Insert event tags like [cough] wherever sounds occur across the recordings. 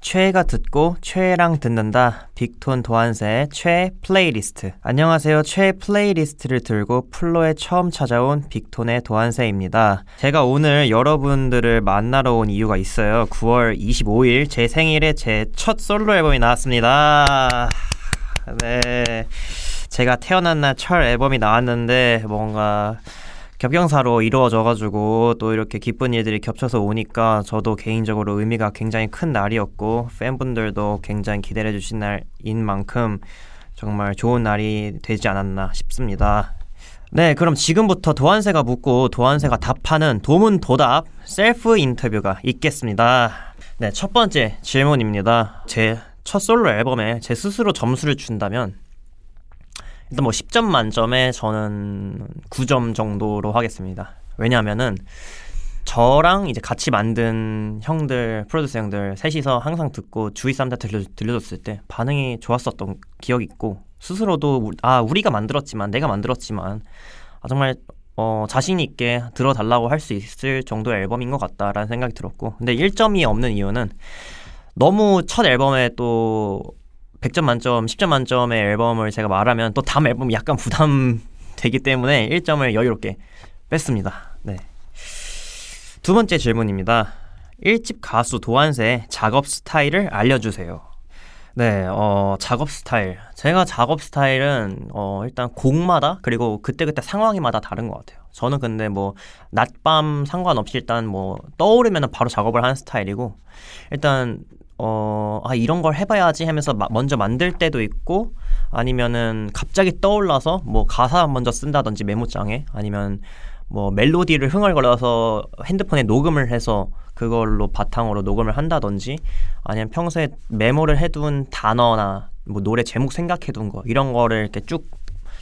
최애가 듣고 최애랑 듣는다 빅톤 도안세의 최애 플레이리스트 안녕하세요 최애 플레이리스트를 들고 플로에 처음 찾아온 빅톤의 도안세입니다 제가 오늘 여러분들을 만나러 온 이유가 있어요 9월 25일 제 생일에 제 첫 솔로 앨범이 나왔습니다 네 제가 태어난 날 철 앨범이 나왔는데 뭔가 겹경사로 이루어져가지고 또 이렇게 기쁜 일들이 겹쳐서 오니까 저도 개인적으로 의미가 굉장히 큰 날이었고 팬분들도 굉장히 기대해 주신 날인 만큼 정말 좋은 날이 되지 않았나 싶습니다. 네, 그럼 지금부터 도안새가 묻고 도안새가 답하는 도문 도답 셀프 인터뷰가 있겠습니다. 네, 첫 번째 질문입니다. 제 첫 솔로 앨범에 제 스스로 점수를 준다면 일단 뭐 10점 만점에 저는 9점 정도로 하겠습니다. 왜냐하면은 저랑 이제 같이 만든 형들 프로듀서 형들 셋이서 항상 듣고 주위 사람들 들려, 들려줬을 때 반응이 좋았었던 기억이 있고 스스로도 아 우리가 만들었지만 내가 만들었지만 아 정말 어, 자신 있게 들어달라고 할 수 있을 정도의 앨범인 것 같다라는 생각이 들었고 근데 1점이 없는 이유는 너무 첫 앨범에 또 100점 만점, 10점 만점의 앨범을 제가 말하면 또 다음 앨범이 약간 부담되기 때문에 1점을 여유롭게 뺐습니다. 네. 두 번째 질문입니다. 1집 가수 도안세의 작업 스타일을 알려주세요. 네, 어, 작업 스타일. 제가 작업 스타일은, 어, 일단 곡마다, 그리고 그때그때 상황이마다 다른 것 같아요. 저는 근데 뭐, 낮밤 상관없이 일단 뭐, 떠오르면 바로 작업을 하는 스타일이고, 일단 어, 아, 이런 걸 해봐야지 하면서 마, 먼저 만들 때도 있고, 아니면은 갑자기 떠올라서 뭐 가사 먼저 쓴다든지 메모장에, 아니면 뭐 멜로디를 흥얼거려서 핸드폰에 녹음을 해서 그걸로 바탕으로 녹음을 한다든지, 아니면 평소에 메모를 해둔 단어나 뭐 노래 제목 생각해둔 거, 이런 거를 이렇게 쭉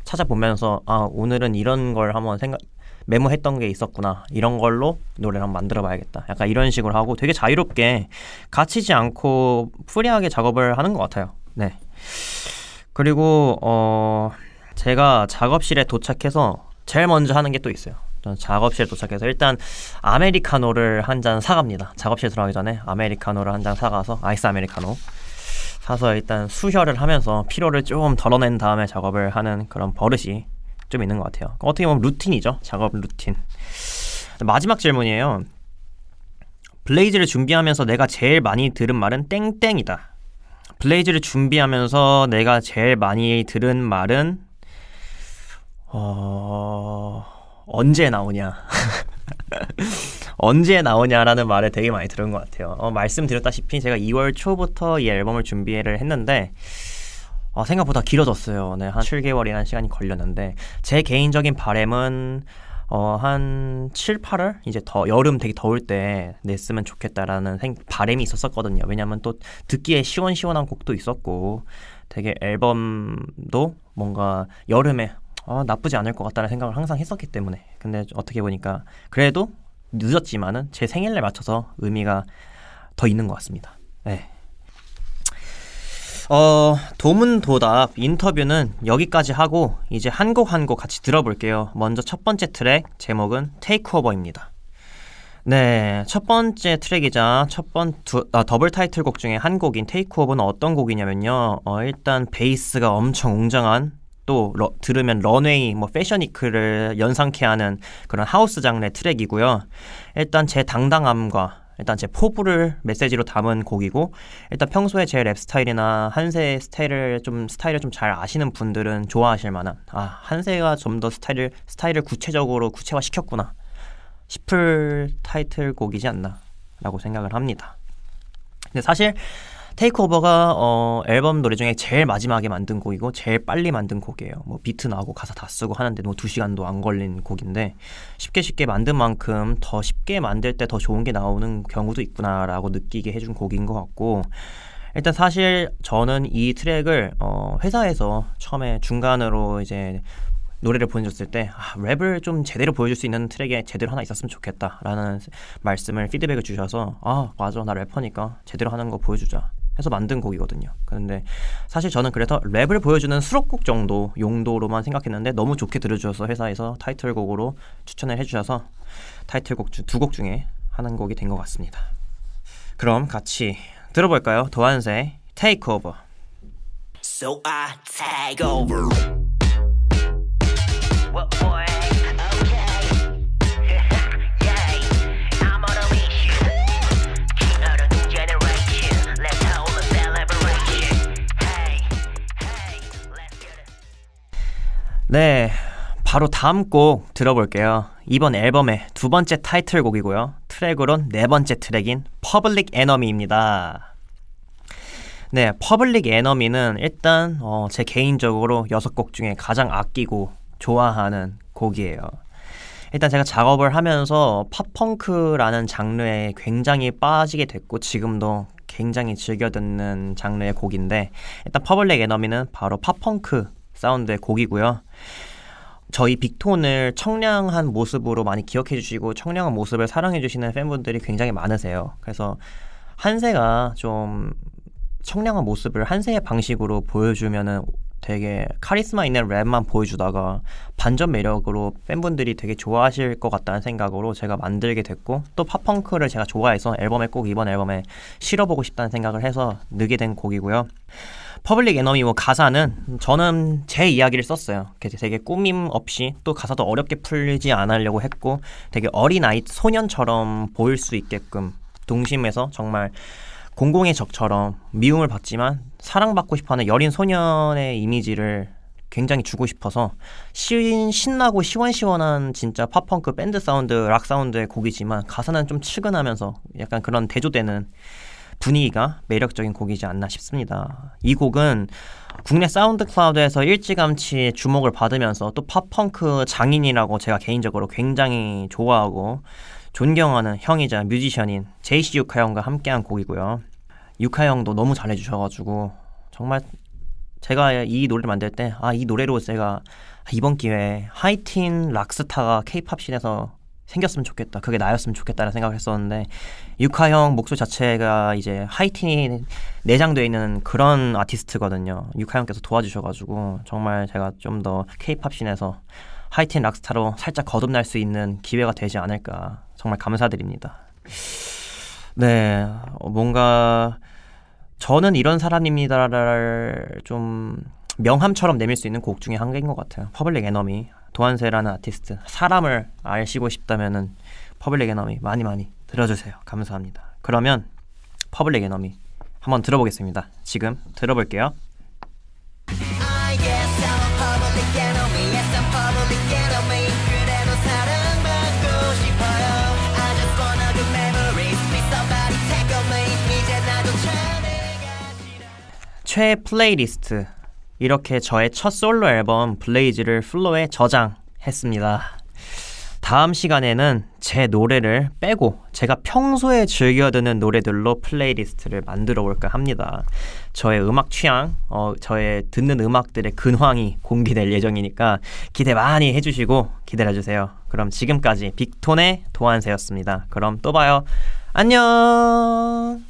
찾아보면서, 아, 오늘은 이런 걸 한번 생각, 메모했던 게 있었구나 이런 걸로 노래를 한번 만들어봐야겠다 약간 이런 식으로 하고 되게 자유롭게 갇히지 않고 프리하게 작업을 하는 것 같아요 네 그리고 어 제가 작업실에 도착해서 제일 먼저 하는 게 또 있어요 작업실에 도착해서 일단 아메리카노를 한 잔 사갑니다. 작업실 들어가기 전에 아메리카노를 한 잔 사가서 아이스 아메리카노 사서 일단 수혈을 하면서 피로를 좀 덜어낸 다음에 작업을 하는 그런 버릇이 좀 있는 것 같아요. 어떻게 보면 루틴이죠. 작업 루틴. 마지막 질문이에요. 블레이즈를 준비하면서 내가 제일 많이 들은 말은 땡땡이다. 블레이즈를 준비하면서 내가 제일 많이 들은 말은 어... 언제 나오냐? [laughs] 언제 나오냐라는 말을 되게 많이 들은 것 같아요. 어, 말씀드렸다시피 제가 2월 초부터 이 앨범을 준비를 했는데 어, 생각보다 길어졌어요. 네, 한 7개월이라는 시간이 걸렸는데 제 개인적인 바램은 어, 한 7, 8월 이제 더 여름 되게 더울 때 냈으면 좋겠다라는 생, 바램이 있었었거든요. 왜냐면 또 듣기에 시원시원한 곡도 있었고 되게 앨범도 뭔가 여름에 어, 나쁘지 않을 것 같다는 생각을 항상 했었기 때문에 근데 어떻게 보니까 그래도 늦었지만은 제 생일날 맞춰서 의미가 더 있는 것 같습니다. 네. 어, 도문도답 인터뷰는 여기까지 하고 이제 한 곡 한 곡 같이 들어볼게요. 먼저 첫 번째 트랙 제목은 테이크오버입니다. 네, 첫 번째 트랙이자 첫번 아, 더블 타이틀곡 중에 한 곡인 테이크오버는 어떤 곡이냐면요. 어, 일단 베이스가 엄청 웅장한 또 러, 들으면 런웨이 뭐 패셔니크를 연상케 하는 그런 하우스 장르의 트랙이고요. 일단 제 당당함과 일단 제 포부를 메시지로 담은 곡이고 일단 평소에 제 랩 스타일이나 한세의 스타일을 좀 스타일을 좀 잘 아시는 분들은 좋아하실 만한 아 한세가 좀 더 스타일을 스타일을 구체적으로 구체화 시켰구나 싶을 타이틀곡이지 않나라고 생각을 합니다. 근데 사실 테이크오버가 어, 앨범 노래 중에 제일 마지막에 만든 곡이고 제일 빨리 만든 곡이에요. 뭐 비트 나오고 가사 다 쓰고 하는데 뭐두 시간도 안 걸린 곡인데 쉽게 쉽게 만든 만큼 더 쉽게 만들 때 더 좋은 게 나오는 경우도 있구나라고 느끼게 해준 곡인 것 같고 일단 사실 저는 이 트랙을 어, 회사에서 처음에 중간으로 이제 노래를 보여줬을때 아, 랩을 좀 제대로 보여줄 수 있는 트랙에 제대로 하나 있었으면 좋겠다라는 말씀을 피드백을 주셔서 아 맞아 나 래퍼니까 제대로 하는 거 보여주자 해서 만든 곡이거든요. 그런데 사실 저는 그래서 랩을 보여주는 수록곡 정도 용도로만 생각했는데 너무 좋게 들어주셔서 회사에서 타이틀곡으로 추천을 해주셔서 타이틀곡 두곡 중에 하는 곡이 된 것 같습니다. 그럼 같이 들어볼까요? 도한세 Take Over. So I take over. What, w h a 네, 바로 다음 곡 들어볼게요. 이번 앨범의 두 번째 타이틀곡이고요. 트랙으론 네 번째 트랙인 퍼블릭 에너미입니다. 네, 퍼블릭 에너미는 일단 어, 제 개인적으로 여섯 곡 중에 가장 아끼고 좋아하는 곡이에요. 일단 제가 작업을 하면서 팝펑크라는 장르에 굉장히 빠지게 됐고 지금도 굉장히 즐겨 듣는 장르의 곡인데 일단 퍼블릭 에너미는 바로 팝펑크 사운드의 곡이고요. 저희 빅톤을 청량한 모습으로 많이 기억해 주시고 청량한 모습을 사랑해 주시는 팬분들이 굉장히 많으세요. 그래서 한세가 좀 청량한 모습을 한세의 방식으로 보여주면은 되게 카리스마 있는 랩만 보여주다가 반전 매력으로 팬분들이 되게 좋아하실 것 같다는 생각으로 제가 만들게 됐고 또 팝펑크를 제가 좋아해서 앨범에 꼭 이번 앨범에 실어보고 싶다는 생각을 해서 넣게 된 곡이고요. 퍼블릭 에너미 뭐 가사는 저는 제 이야기를 썼어요. 되게 꾸밈 없이 또 가사도 어렵게 풀리지 않으려고 했고 되게 어린아이 소년처럼 보일 수 있게끔 동심에서 정말 공공의 적처럼 미움을 받지만 사랑받고 싶어하는 여린 소년의 이미지를 굉장히 주고 싶어서 신, 신나고 시원시원한 진짜 팝펑크 밴드 사운드 락 사운드의 곡이지만 가사는 좀측은하면서 약간 그런 대조되는 분위기가 매력적인 곡이지 않나 싶습니다. 이 곡은 국내 사운드 클라우드에서 일찌감치 주목을 받으면서 또 팝펑크 장인이라고 제가 개인적으로 굉장히 좋아하고 존경하는 형이자 뮤지션인 제이시 유카 형과 함께한 곡이고요. 유카 형도 너무 잘해주셔가지고 정말 제가 이 노래를 만들 때 아 이 노래로 제가 이번 기회에 하이틴 락스타가 케이팝 씬에서 생겼으면 좋겠다. 그게 나였으면 좋겠다는 라 생각을 했었는데 육하형 목소리 자체가 이제 하이틴이 내장되어 있는 그런 아티스트거든요. 육하형께서 도와주셔가지고 정말 제가 좀 더 케이팝 씬에서 하이틴 락스타로 살짝 거듭날 수 있는 기회가 되지 않을까 정말 감사드립니다. 네, 어, 뭔가 저는 이런 사람입니다를 좀 명함처럼 내밀 수 있는 곡 중에 한 개인 것 같아요. 퍼블릭 애너미 도한세라는 아티스트 사람을 아시고 싶다면은 퍼블릭 에너미 많이 많이 들어주세요. 감사합니다. 그러면 퍼블릭 에너미 한번 들어보겠습니다. 지금 들어볼게요. 최애 플레이리스트 이렇게 저의 첫 솔로 앨범 블레이즈를 플로에 저장했습니다. 다음 시간에는 제 노래를 빼고 제가 평소에 즐겨 듣는 노래들로 플레이리스트를 만들어 볼까 합니다. 저의 음악 취향, 어, 저의 듣는 음악들의 근황이 공개될 예정이니까 기대 많이 해주시고 기다려 주세요. 그럼 지금까지 빅톤의 도안새였습니다. 그럼 또 봐요. 안녕!